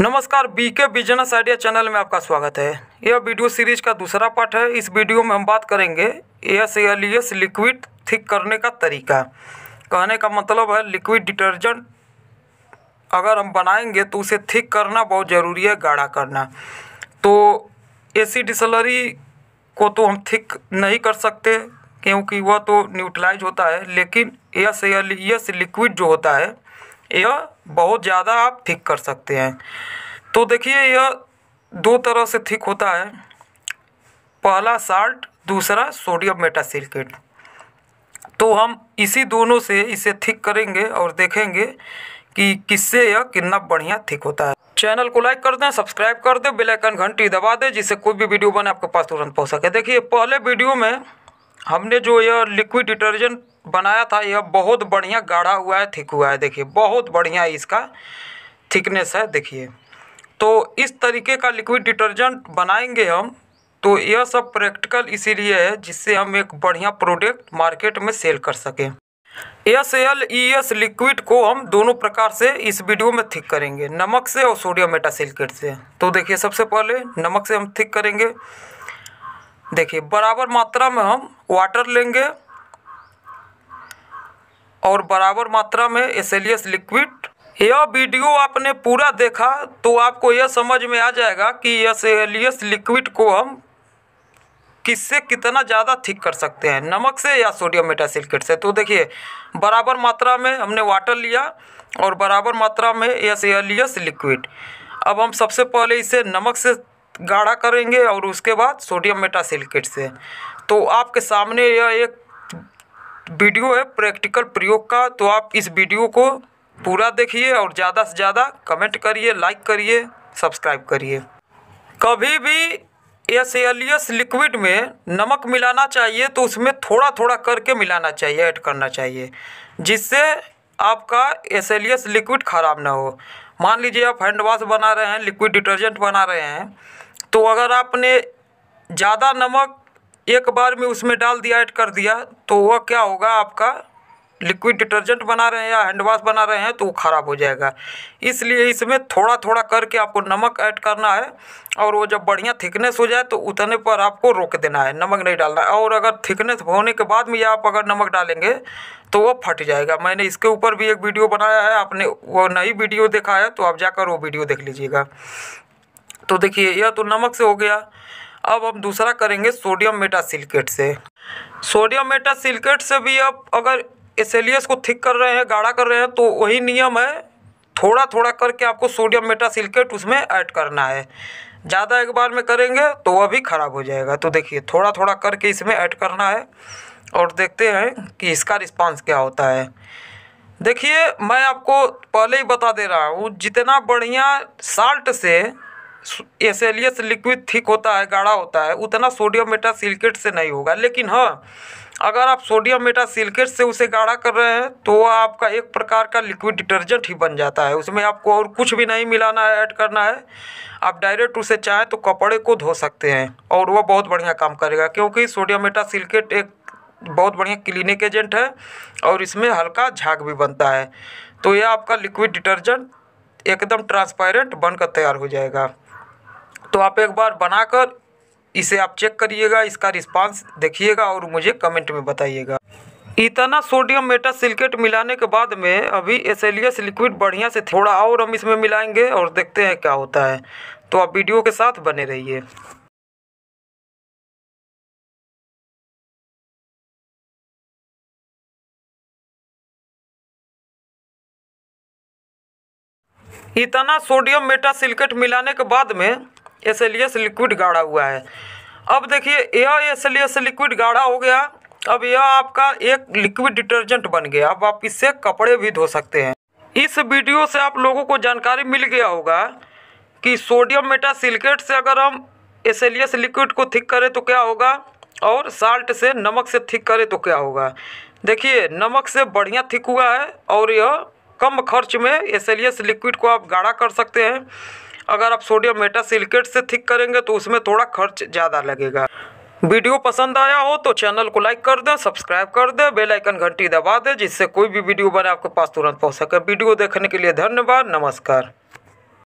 नमस्कार BK business idea channel में आपका स्वागत है यह वीडियो सीरीज का दूसरा पार्ट है इस वीडियो में हम बात करेंगे S L S liquid thick करने का तरीका कहने का मतलब है लिक्विड डिटर्जेंट अगर हम बनाएंगे तो उसे थिक करना बहुत ज़रूरी है गाढ़ा करना तो एसी डिसलरी को तो हम थिक नहीं कर सकते क्योंकि वह तो न्यूट्रलाइज होता है लेकिन एस एल एस लिक्विड जो होता है यह बहुत ज़्यादा आप थिक कर सकते हैं तो देखिए यह दो तरह से थिक होता है पहला साल्ट दूसरा सोडियम सिल्केट तो हम इसी दोनों से इसे थिक करेंगे और देखेंगे कि किससे यह कितना बढ़िया थिक होता है चैनल को लाइक कर दें सब्सक्राइब कर दें बेल आइकन घंटी दबा दें जिससे कोई भी वीडियो बने आपके पास तुरंत पहुंच सके देखिए पहले वीडियो में हमने जो यह लिक्विड डिटर्जेंट बनाया था यह बहुत बढ़िया गाढ़ा हुआ है थिक हुआ है देखिए बहुत बढ़िया इसका थिकनेस है देखिए तो इस तरीके का लिक्विड डिटर्जेंट बनाएंगे हम तो यह सब प्रैक्टिकल इसीलिए है जिससे हम एक बढ़िया प्रोडक्ट मार्केट में सेल कर सकें S L E S liquid को हम दोनों प्रकार से इस वीडियो में थिक करेंगे नमक से और सोडियम मेटासिलकेट से तो देखिए सबसे पहले नमक से हम थिक करेंगे देखिए बराबर मात्रा में हम वाटर लेंगे और बराबर मात्रा में एसेलियस लिक्विड यह वीडियो आपने पूरा देखा तो आपको यह समझ में आ जाएगा कि एसेलियस लिक्विड को हम किससे कितना ज़्यादा थिक कर सकते हैं नमक से या सोडियम मेटासिलकेट से तो देखिए बराबर मात्रा में हमने वाटर लिया और बराबर मात्रा में एसेलियस लिक्विड अब हम सबसे पहले इसे नमक से गाढ़ा करेंगे और उसके बाद सोडियम मेटासिलकेट से तो आपके सामने यह एक वीडियो है प्रैक्टिकल प्रयोग का तो आप इस वीडियो को पूरा देखिए और ज़्यादा से ज़्यादा कमेंट करिए लाइक करिए सब्सक्राइब करिए कभी भी एस एलियस लिक्विड में नमक मिलाना चाहिए तो उसमें थोड़ा थोड़ा करके मिलाना चाहिए ऐड करना चाहिए जिससे आपका एस एलियस लिक्विड ख़राब ना हो मान लीजिए आप हैंड वाश बना रहे हैं लिक्विड डिटर्जेंट बना रहे हैं तो अगर आपने ज़्यादा नमक एक बार में उसमें डाल दिया ऐड कर दिया तो वह क्या होगा आपका लिक्विड डिटर्जेंट बना रहे हैं या हैंड वाश बना रहे हैं तो वो ख़राब हो जाएगा इसलिए इसमें थोड़ा थोड़ा करके आपको नमक ऐड करना है और वो जब बढ़िया थिकनेस हो जाए तो उतने पर आपको रोक देना है नमक नहीं डालना है और अगर थिकनेस होने के बाद में आप अगर नमक डालेंगे तो वो फट जाएगा मैंने इसके ऊपर भी एक वीडियो बनाया है आपने वो नई वीडियो देखा है तो आप जाकर वो वीडियो देख लीजिएगा तो देखिए यह तो नमक से हो गया अब हम दूसरा करेंगे सोडियम सिल्केट से सोडियम सिल्केट से भी अब अगर एसेलियस को थिक कर रहे हैं गाढ़ा कर रहे हैं तो वही नियम है थोड़ा थोड़ा करके आपको सोडियम सिल्केट उसमें ऐड करना है ज़्यादा एक बार में करेंगे तो वह भी ख़राब हो जाएगा तो देखिए थोड़ा थोड़ा करके इसमें ऐड करना है और देखते हैं कि इसका रिस्पांस क्या होता है देखिए मैं आपको पहले ही बता दे रहा हूँ जितना बढ़िया साल्ट से एसेलियस लिक्विड थिक होता है गाढ़ा होता है उतना सोडियम मेटा सिल्केट से नहीं होगा लेकिन हाँ अगर आप सोडियम मेटा सिल्केट से उसे गाढ़ा कर रहे हैं तो आपका एक प्रकार का लिक्विड डिटर्जेंट ही बन जाता है उसमें आपको और कुछ भी नहीं मिलाना है ऐड करना है आप डायरेक्ट उसे चाहें तो कपड़े को धो सकते हैं और वह बहुत बढ़िया काम करेगा क्योंकि सोडियम मेटा सिल्केट एक बहुत बढ़िया क्लीनिक एजेंट है और इसमें हल्का झाग भी बनता है तो यह आपका लिक्विड डिटर्जेंट एकदम ट्रांसपेरेंट बनकर तैयार हो जाएगा तो आप एक बार बनाकर इसे आप चेक करिएगा इसका रिस्पांस देखिएगा और मुझे कमेंट में बताइएगा इतना सोडियम मेटा सिल्केट मिलाने के बाद में अभी एसेलियस लिक्विड बढ़िया से थोड़ा और हम इसमें मिलाएंगे और देखते हैं क्या होता है तो आप वीडियो के साथ बने रहिए इतना सोडियम मेटा सिल्केट मिलाने के बाद में एस लिक्विड गाढ़ा हुआ है अब देखिए यह एस लिक्विड गाढ़ा हो गया अब यह आपका एक लिक्विड डिटर्जेंट बन गया अब आप इससे कपड़े भी धो सकते हैं इस वीडियो से आप लोगों को जानकारी मिल गया होगा कि सोडियम मेटासिलिकेट से अगर हम एस लिक्विड को थिक करें तो क्या होगा और साल्ट से नमक से थिक करें तो क्या होगा देखिए नमक से बढ़िया थिक हुआ है और यह कम खर्च में एस लिक्विड को आप गाढ़ा कर सकते हैं अगर आप सोडियम मेटा से थिक करेंगे तो उसमें थोड़ा खर्च ज़्यादा लगेगा वीडियो पसंद आया हो तो चैनल को लाइक कर दें सब्सक्राइब कर दें बेल आइकन घंटी दबा दें जिससे कोई भी वीडियो बने आपके पास तुरंत पहुंच सके वीडियो देखने के लिए धन्यवाद नमस्कार